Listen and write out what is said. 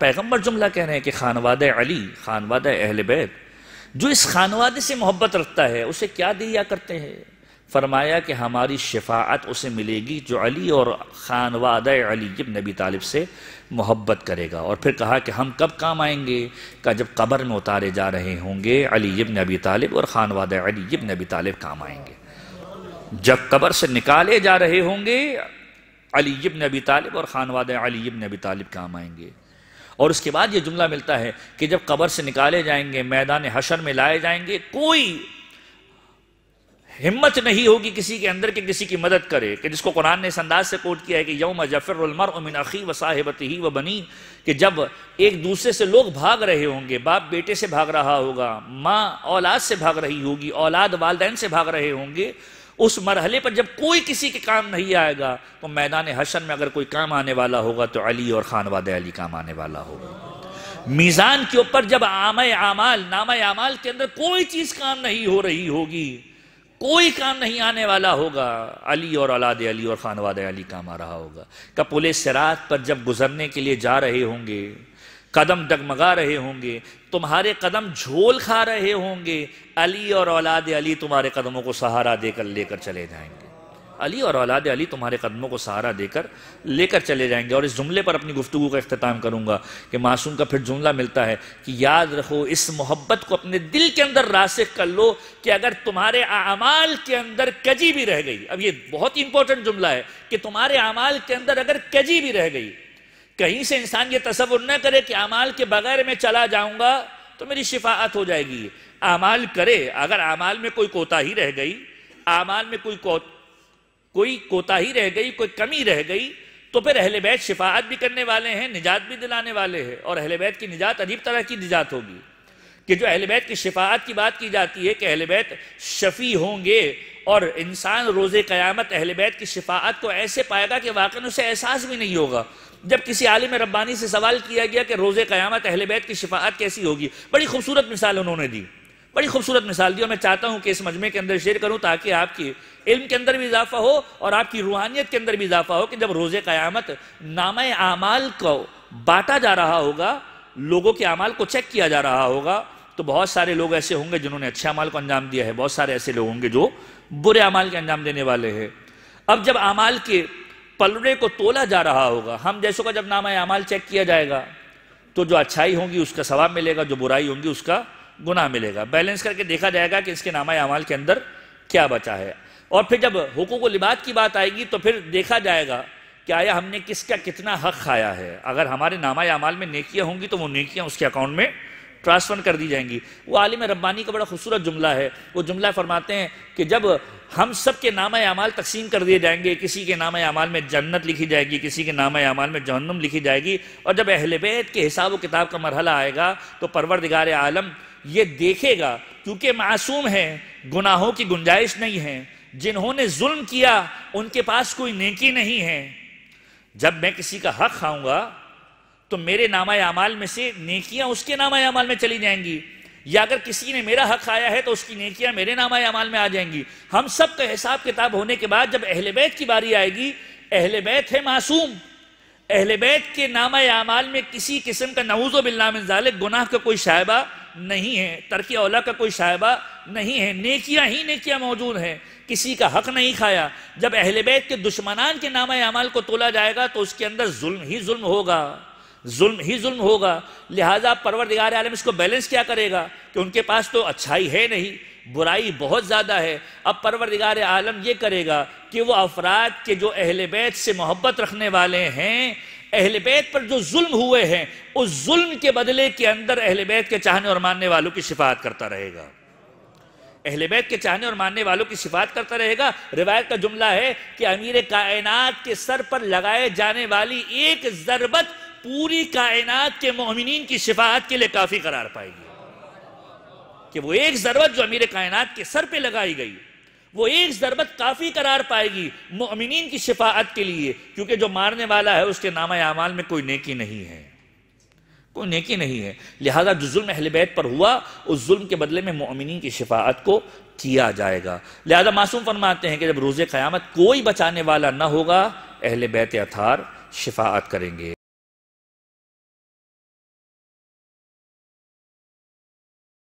पैगम्बर जुमला कह रहे हैं कि खानवाद अली खानवाद अहल बैत जो इस खानवादे से मोहब्बत रखता है उसे क्या दिया करते हैं फरमाया कि हमारी शफात उसे मिलेगी जो अली और खानवाद अली जब नबी तालिब से मोहब्बत करेगा और फिर कहा कि हम कब काम आएंगे का जब कब्र में उतारे जा रहे होंगे अली जब नबी तालिब और खानवाद अली जब नबी तालिब काम आएंगे जब कबर से निकाले जा रहे होंगे अली इब्न अबी तालिब और खानवाद अली इब्न अबी तालिब काम आएंगे और उसके बाद ये जुमला मिलता है कि जब कबर से निकाले जाएंगे मैदान हशर में लाए जाएंगे कोई हिम्मत नहीं होगी किसी के अंदर के किसी की मदद करे कि जिसको कुरान ने इस अंदाज से कोट किया है कि यौम जफरमर उमिन अखी व साहिबती ही व बनी कि जब एक दूसरे से लोग भाग रहे होंगे बाप बेटे से भाग रहा होगा माँ औलाद से भाग रही होगी औलाद वालदेन से भाग रहे होंगे उस मरहले पर जब कोई किसी के काम नहीं आएगा तो मैदान हसन में अगर कोई काम आने वाला होगा तो अली और खानवाद अली काम आने वाला होगा मीज़ान के ऊपर जब आम आमाल नाम आमाल के अंदर कोई चीज़ काम नहीं हो रही होगी कोई काम नहीं आने वाला होगा अली और अलाद अली और खानवाद अली काम आ रहा होगा कपुल सिरात पर जब गुजरने के लिए जा रहे होंगे कदम डगमगा रहे होंगे तुम्हारे कदम झोल खा रहे होंगे अली और औलाद अली तुम्हारे कदमों को सहारा देकर लेकर चले जाएंगे अली और औलाद अली तुम्हारे कदमों को सहारा देकर लेकर चले जाएंगे और इस जुमले पर अपनी गुफ्तु का अख्ताम करूँगा कि मासूम का फिर जुमला मिलता है कि याद रखो इस मोहब्बत को अपने दिल के अंदर रासिक कर लो कि अगर तुम्हारे अमाल के अंदर कजी भी रह गई अब ये बहुत ही इंपॉर्टेंट जुमला है कि तुम्हारे अमाल के अंदर अगर कजी भी रह गई कहीं से इंसान ये तस्वुर न करे कि अमाल के बगैर मैं चला जाऊंगा तो मेरी शिफात हो जाएगी अमाल करे अगर अमाल में कोई कोताही रह गई अमाल में कोई को, कोई कोताही रह गई कोई कमी रह गई तो फिर अहल बैत शिफात भी करने वाले हैं निजात भी दिलाने वाले हैं और अहल बैत की निजात अजीब तरह की निजात होगी कि जो अहल बैत की शिफात की बात की जाती है कि अहल बैत शफ़ी होंगे और इंसान रोज़ क़यामत अहल बैत की शिफात को ऐसे पाएगा कि वाकई उसे एहसास भी नहीं होगा जब किसी आलिम रब्बानी से सवाल किया गया कि रोज़ क़यामत अहल बैत की शिफात कैसी होगी बड़ी खूबसूरत मिसाल उन्होंने दी बड़ी खूबसूरत मिसाल दी और मैं चाहता हूँ कि इस मजमे के अंदर शेयर करूँ ताकि आपकी इल्म के अंदर भी इजाफा हो और आपकी रूहानियत के अंदर भी इजाफा हो कि जब रोज़ क़यामत नाम आमाल को बांटा जा रहा होगा लोगों के अमाल को चेक किया जा रहा होगा तो बहुत सारे लोग ऐसे होंगे जिन्होंने अच्छे अमाल को अंजाम दिया है बहुत सारे ऐसे लोग होंगे जो बुरे अमाल के अंजाम देने वाले हैं अब जब अमाल के पलड़े को तोला जा रहा होगा हम जैसों का जब नामा अमाल चेक किया जाएगा तो जो अच्छाई होगी उसका सवाब मिलेगा जो बुराई होगी उसका गुनाह मिलेगा बैलेंस करके देखा जाएगा कि इसके नामा अमाल के अंदर क्या बचा है और फिर जब हुकूक लिबात की बात आएगी तो फिर देखा जाएगा कि आया हमने किसका कितना हक खाया है अगर हमारे नामा अमाल में नेकियाँ होंगी तो वो नेकियाँ उसके अकाउंट में ट्रांसफर कर दी जाएंगी वो आलिम रब्बानी का बड़ा खूबसूरत जुमला है वो जुमला फरमाते हैं कि जब हम सब के नाम अमाल तकसीम कर दिए जाएंगे किसी के नाम अमाल में जन्नत लिखी जाएगी किसी के नाम अमाल में जहन्नम लिखी जाएगी और जब अहल बैत के हिसाब व किताब का मरहला आएगा तो परवरदिगार आलम ये देखेगा क्योंकि मासूम हैं गुनाहों की गुंजाइश नहीं है जिन्होंने जुल्म किया उनके पास कोई नेकी नहीं है जब मैं किसी का हक खाऊंगा तो मेरे नामा अमाल में से नेकियां उसके नामा अमाल में चली जाएंगी या अगर किसी ने मेरा हक खाया है तो उसकी नेकियां मेरे नामा अमाल में आ जाएंगी हम सब का हिसाब किताब होने के बाद जब अहल बैत की बारी आएगी अहल बैत है मासूम अहल बैत के नामा अमाल में किसी किस्म का नवूज़ो बिल्लाजाल गुनाह का कोई शायबा नहीं है तरक औला का कोई शायबा नहीं है नेकियां ही नेकियां मौजूद हैं किसी का हक नहीं खाया जब अहल बैत के दुश्मनान के नामा अमाल को तोला जाएगा तो उसके अंदर जुल्म ही जुल्म होगा जुल्म ही जुल्म होगा लिहाजा परवर दिगार आलम इसको बैलेंस क्या करेगा कि उनके पास तो अच्छाई है नहीं बुराई बहुत ज़्यादा है अब परवर दिगार आलम यह करेगा कि वो अफराद के जो अहल बैत से मोहब्बत रखने वाले हैं अहल बैत पर जो जुल्म हुए हैं उस जुल्म के बदले के अंदर अहल बैत के चाहने और मानने वालों की शिफात करता रहेगा अहल बैत के चाहने और मानने वालों की शिफात करता रहेगा रिवायत का जुमला है कि अमीर कायनात के सर पर लगाए जाने वाली एक ज़रबत पूरी कायनात के मोमिन की शिफात के लिए काफ़ी करार पाएगी कि वो एक ज़रूरत जो अमीर कायनात के सर पे लगाई गई वो एक ज़रूरत काफ़ी करार पाएगी मोमिन की शिफात के लिए क्योंकि जो मारने वाला है उसके नामा अमाल में कोई नेकी नहीं है कोई नेकी नहीं है लिहाजा जो जुल्म अहल बैत पर हुआ उस जुल्म के बदले में मोमिन की शिफात को किया जाएगा लिहाजा मासूम फरमाते हैं कि जब रोजे क़्यामत कोई बचाने वाला ना होगा अहल बैत अथार शिफात करेंगे